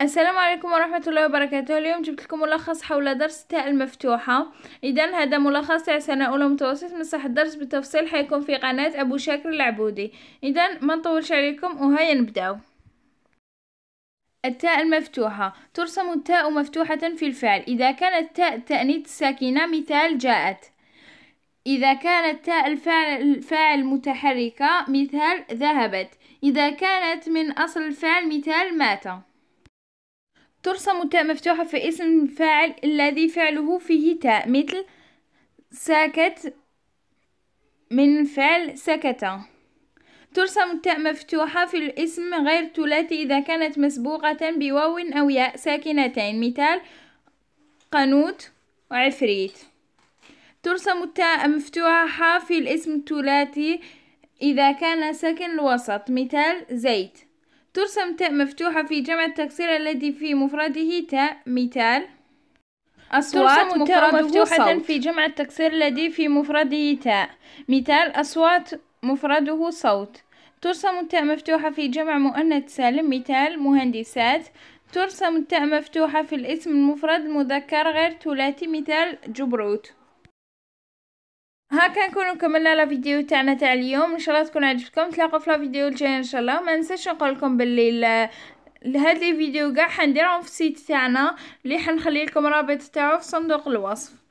السلام عليكم ورحمة الله وبركاته اليوم جبت لكم ملخص حول درس تاء المفتوحة إذا هذا ملخص تاع سنة أولى متوسط مسح الدرس بالتفصيل حيكون في قناة أبو شاكر العبودي إذا ما نطولش عليكم وهيا نبداو التاء المفتوحة ترسم التاء مفتوحة في الفعل إذا كانت تاء تأنيث ساكنة مثال جاءت إذا كانت تاء الفاعل, الفاعل متحركة مثال ذهبت إذا كانت من أصل الفعل مثال مات ترسم تاء مفتوحة في اسم فاعل الذي فعله فيه تاء مثل ساكت من فعل سكت ترسم التاء مفتوحة في الاسم غير ثلاثي إذا كانت مسبوقة بواو أو ياء ساكنتين مثال قنوت وعفريت ترسم التاء مفتوحة في الاسم الثلاثي إذا كان ساكن الوسط مثال زيت ترسم تاء مفتوحة في جمع التكسير الذي في مفرده تاء مثال أصوات مفرده مفتوحة صوت. في جمع التكسير الذي في مفرده تاء مثال أصوات مفرده صوت ترسم التاء مفتوحة في جمع مؤنث سالم مثال مهندسات ترسم التاء مفتوحة في الاسم المفرد مذكر غير ثلاثي مثال جبروت هاكا نكونو كملنا لا فيديو تاعنا تاع اليوم ان شاء الله تكون عجبتكم تلاقوا في لا فيديو الجايه ان شاء الله ما ننساش نقول لكم باللي لهاد الفيديو كاع حنديرهم في السيت تاعنا اللي حنخلي لكم رابط تاعو في صندوق الوصف